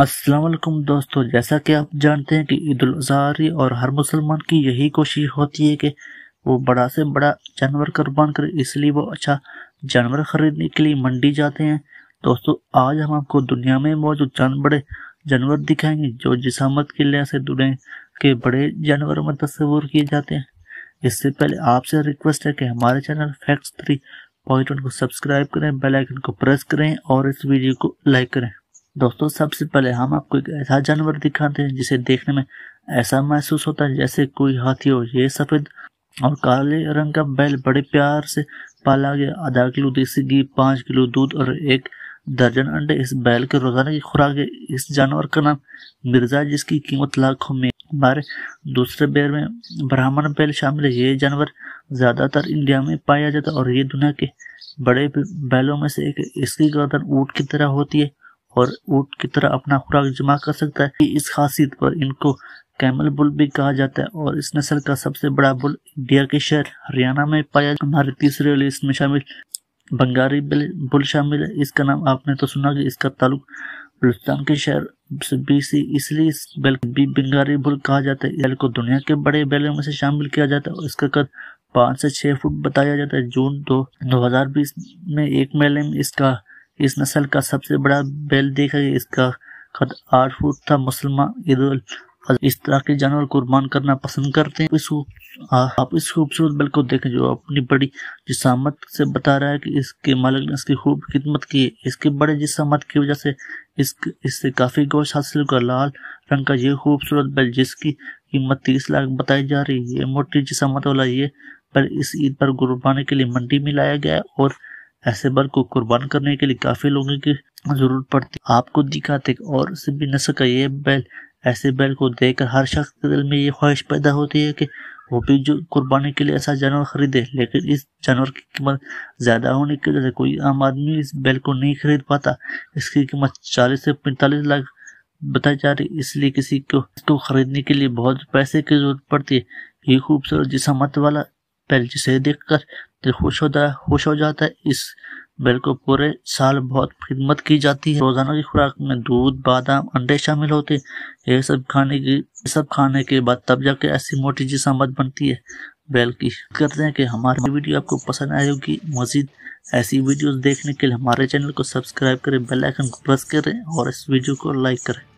असलम दोस्तों जैसा कि आप जानते हैं कि ईद अजहारी और हर मुसलमान की यही कोशिश होती है कि वो बड़ा से बड़ा जानवर कुर्बान करे इसलिए वो अच्छा जानवर ख़रीदने के लिए मंडी जाते हैं दोस्तों आज हम आपको दुनिया में मौजूद चंद बड़े जानवर दिखाएंगे जो जिसामत के लिहाज से दुनिया के बड़े जानवर में तस्वूर किए जाते हैं इससे पहले आपसे रिक्वेस्ट है कि हमारे channel facts three point one को सब्सक्राइब करें बेल आइकन को प्रेस करें और इस वीडियो को लाइक करें दोस्तों सबसे पहले हम आपको एक ऐसा जानवर दिखाते हैं जिसे देखने में ऐसा महसूस होता है जैसे कोई हाथी हो ये सफेद और काले रंग का बैल बड़े प्यार से पाला गया आधा किलो देसी घी पाँच किलो दूध और एक दर्जन अंडे इस बैल के रोजाना की खुराक है इस जानवर का नाम मिर्जा जिसकी कीमत लाखों में हमारे दूसरे बैल में ब्राह्मण बैल शामिल है ये जानवर ज़्यादातर इंडिया में पाया जाता है और ये दुनिया के बड़े बैलों में से एक इसकी गर्दन ऊंट की तरह होती है और ऊँट की तरह अपना खुराक जमा कर सकता है इस खासियत पर इनको कैमल बुल भी कहा जाता है और इस नस्ल का सबसे बड़ा बुल इंडिया के शहर हरियाणा में पाया हमारे तीसरे लिस्ट में शामिल बंगारी बुल शामिल है इसका नाम आपने तो सुना कि इसका ताल्लुक बलुस्तान के शहर से बीसी इसलिए इस बैल भी बंगारी बुल कहा जाता है बैल को दुनिया के बड़े बैलों में से शामिल किया जाता है और इसका कद पाँच से छः फुट बताया जाता है जून दो दो हजार बीस में एक मेले में इसका इस नस्ल का सबसे बड़ा बैल देखा गया इसका कद आठ फुट था मुसलमान ईद इस तरह के जानवर कुर्बान करना पसंद करते हैं इस आप इस खूबसूरत बैल को देखें जो अपनी बड़ी जिसामत से बता रहा है कि इसके मालिक ने इसकी खूब खिदमत की इसके बड़े जिसामत की वजह से इस इससे काफ़ी गोश्त हासिल हुआ लाल रंग का ये खूबसूरत बैल जिसकी कीमत तीस लाख बताई जा रही है मोटी जिसामत वाला ये बैल इस ईद पर कुर्बानी के लिए मंडी में लाया गया और ऐसे बल को कुर्बान करने के लिए काफ़ी लोगों की जरूरत पड़ती आपको दिखाते और सिब्बी नस्ल का ये बैल ऐसे बैल को देखकर हर शख्स के दिल में ये ख्वाहिश पैदा होती है कि वो भी जो कुर्बानी के लिए ऐसा जानवर खरीदे लेकिन इस जानवर की कीमत ज़्यादा होने की वजह से कोई आम आदमी इस बैल को नहीं खरीद पाता इसकी कीमत चालीस से पैंतालीस लाख बताई जा रही इसलिए किसी को इसको खरीदने के लिए बहुत पैसे की जरूरत पड़ती है ये खूबसूरत जिसमत वाला बैल जिसे देख कर दिल खुश होता है खुश हो जाता है इस बैल को पूरे साल बहुत खिदमत की जाती है रोजाना की खुराक में दूध बादाम अंडे शामिल होते हैं ये सब खाने की सब खाने के बाद तब जाके ऐसी मोटी जी बनती है बैल की करते हैं कि हमारी वीडियो आपको पसंद आई होगी मजीद ऐसी वीडियोस देखने के लिए हमारे चैनल को सब्सक्राइब करें बेल आइकन को प्रेस करें और इस वीडियो को लाइक करें